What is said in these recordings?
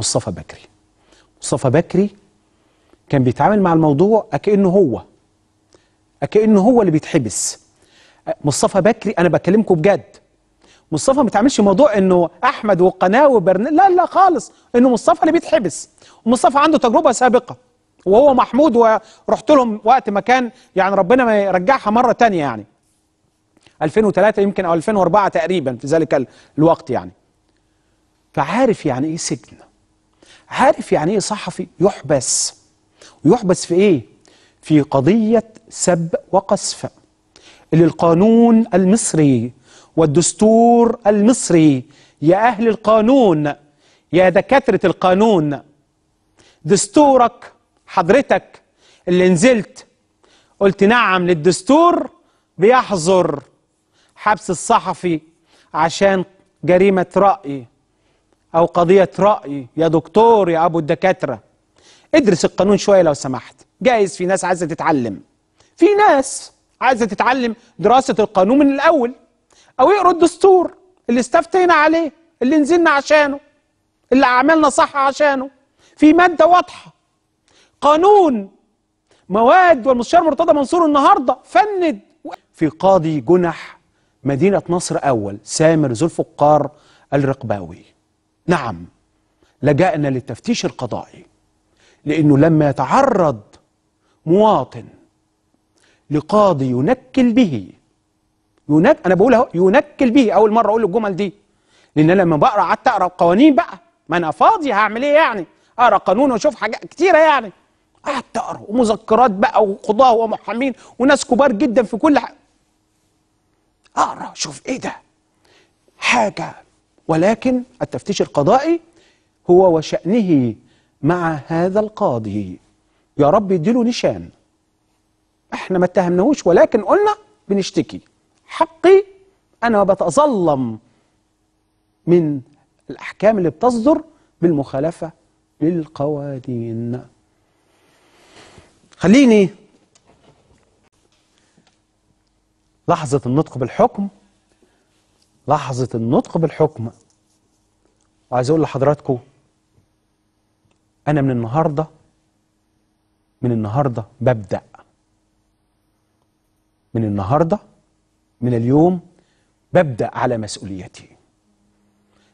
مصطفى بكري مصطفى بكري كان بيتعامل مع الموضوع أكأنه هو أكأنه هو اللي بيتحبس مصطفى بكري أنا بكلمكم بجد مصطفى ما بيتعاملش موضوع انه احمد وقناة وبرن لا لا خالص انه مصطفى اللي بيتحبس مصطفى عنده تجربه سابقه وهو محمود ورحت لهم وقت ما كان يعني ربنا ما يرجعها مره تانية يعني 2003 يمكن او 2004 تقريبا في ذلك الوقت يعني فعارف يعني ايه سجن عارف يعني ايه صحفي يحبس ويحبس في ايه في قضيه سب وقصف اللي القانون المصري والدستور المصري يا اهل القانون يا دكاتره القانون دستورك حضرتك اللي نزلت قلت نعم للدستور بيحظر حبس الصحفي عشان جريمه راي أو قضية رأي يا دكتور يا أبو الدكاترة ادرس القانون شوية لو سمحت جايز في ناس عايزة تتعلم في ناس عايزة تتعلم دراسة القانون من الأول أو يقروا الدستور اللي استفتينا عليه اللي نزلنا عشانه اللي عملنا صح عشانه في مادة واضحة قانون مواد والمستشار مرتضى منصور النهاردة فند في قاضي جنح مدينة نصر أول سامر ذو الفقار الرقباوي نعم لجأنا للتفتيش القضائي لأنه لما يتعرض مواطن لقاضي ينكل به ينك أنا بقول ينكل به أول مرة أقول الجمل دي لأن أنا لما بقرأ قعدت أقرأ قوانين بقى ما أنا فاضي هعمل إيه يعني أقرأ قانون وأشوف حاجات كتيرة يعني قعدت أقرأ ومذكرات بقى وقضاة ومحامين وناس كبار جدا في كل حاجة أقرأ شوف إيه ده حاجة ولكن التفتيش القضائي هو وشأنه مع هذا القاضي يا رب يديله نشان احنا ما اتهمناهوش ولكن قلنا بنشتكي حقي انا بتظلم من الاحكام اللي بتصدر بالمخالفه للقوانين خليني لحظه النطق بالحكم لحظة النطق بالحكم وعايز أقول لحضراتكم أنا من النهاردة من النهاردة ببدأ من النهاردة من اليوم ببدأ على مسؤوليتي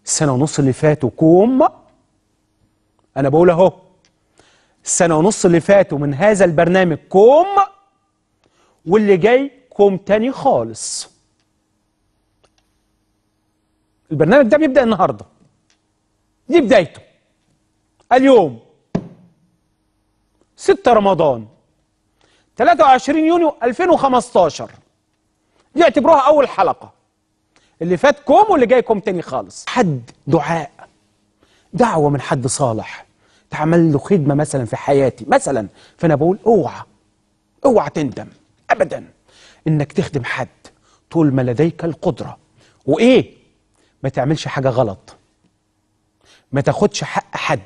السنة ونص اللي فاتوا كوم أنا بقول أهو السنة ونص اللي فاتوا من هذا البرنامج كوم واللي جاي كوم تاني خالص البرنامج ده بيبدأ النهاردة دي بدايته اليوم 6 رمضان 23 يونيو 2015 دي اعتبروها أول حلقة اللي فاتكم واللي جايكم تاني خالص حد دعاء دعوة من حد صالح اتعمل له خدمة مثلا في حياتي مثلا فأنا بقول اوعى اوعى تندم أبدا إنك تخدم حد طول ما لديك القدرة وإيه ما تعملش حاجة غلط ما تاخدش حق حد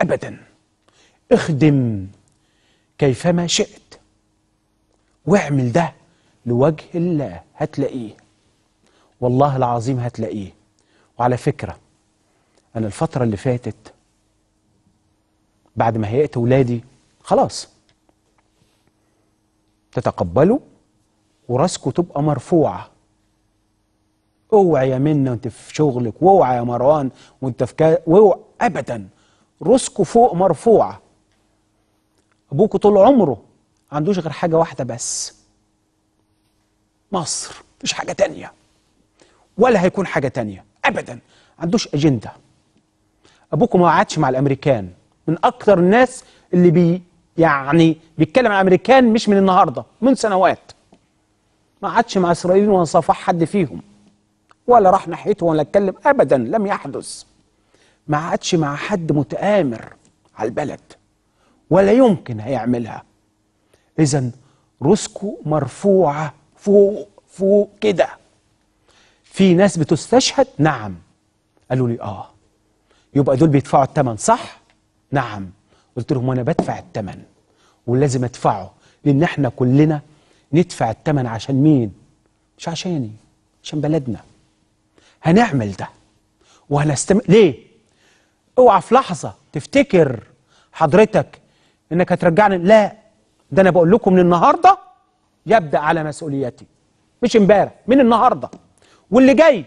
أبدا اخدم كيفما شئت واعمل ده لوجه الله هتلاقيه والله العظيم هتلاقيه وعلى فكرة أنا الفترة اللي فاتت بعد ما هيئت ولادي خلاص تتقبلوا وراسكم تبقى مرفوعه اوعى يا منى وانت في شغلك واوعى يا مروان وانت في كذا واوعى ابدا رزقه فوق مرفوعه ابوكوا طول عمره ما عندوش غير حاجه واحده بس مصر مفيش حاجه تانية ولا هيكون حاجه تانية ابدا ما عندوش اجنده ابوكوا ما قعدش مع الامريكان من اكتر الناس اللي بي يعني بيتكلم عن الامريكان مش من النهارده من سنوات ما قعدش مع اسرائيل ولا صافح حد فيهم ولا راح ناحيته ولا اتكلم ابدا لم يحدث ما عادش مع حد متآمر على البلد ولا يمكن هيعملها اذا رزقه مرفوعه فوق فوق كده في ناس بتستشهد نعم قالوا لي اه يبقى دول بيدفعوا الثمن صح نعم قلت لهم انا بدفع الثمن ولازم ادفعه لان احنا كلنا ندفع الثمن عشان مين مش عشاني عشان بلدنا هنعمل ده وهنستمر ليه اوعى في لحظه تفتكر حضرتك انك هترجعني لا ده انا بقول لكم من النهارده يبدا على مسؤوليتي مش امبارح من النهارده واللي جاي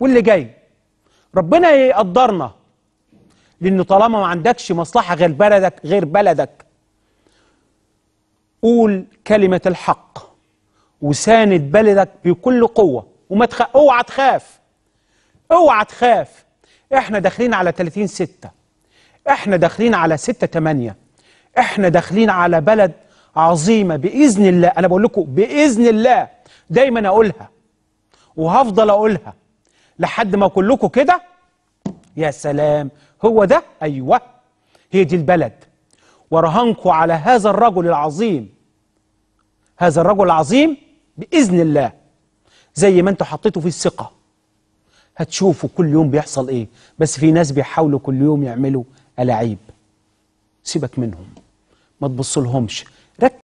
واللي جاي ربنا يقدرنا لان طالما ما عندكش مصلحه غير بلدك غير بلدك قول كلمه الحق وساند بلدك بكل قوه وما تخ... اوعى تخاف اوعى تخاف احنا داخلين على 30 6 احنا داخلين على 6 8 احنا داخلين على بلد عظيمه باذن الله انا بقول لكم باذن الله دايما اقولها وهفضل اقولها لحد ما اقول لكم كده يا سلام هو ده ايوه هي دي البلد ورهنكم على هذا الرجل العظيم هذا الرجل العظيم باذن الله زي ما انتوا حطيتوا فيه الثقه هتشوفوا كل يوم بيحصل ايه بس في ناس بيحاولوا كل يوم يعملوا الاعيب سيبك منهم ما تبصلهمش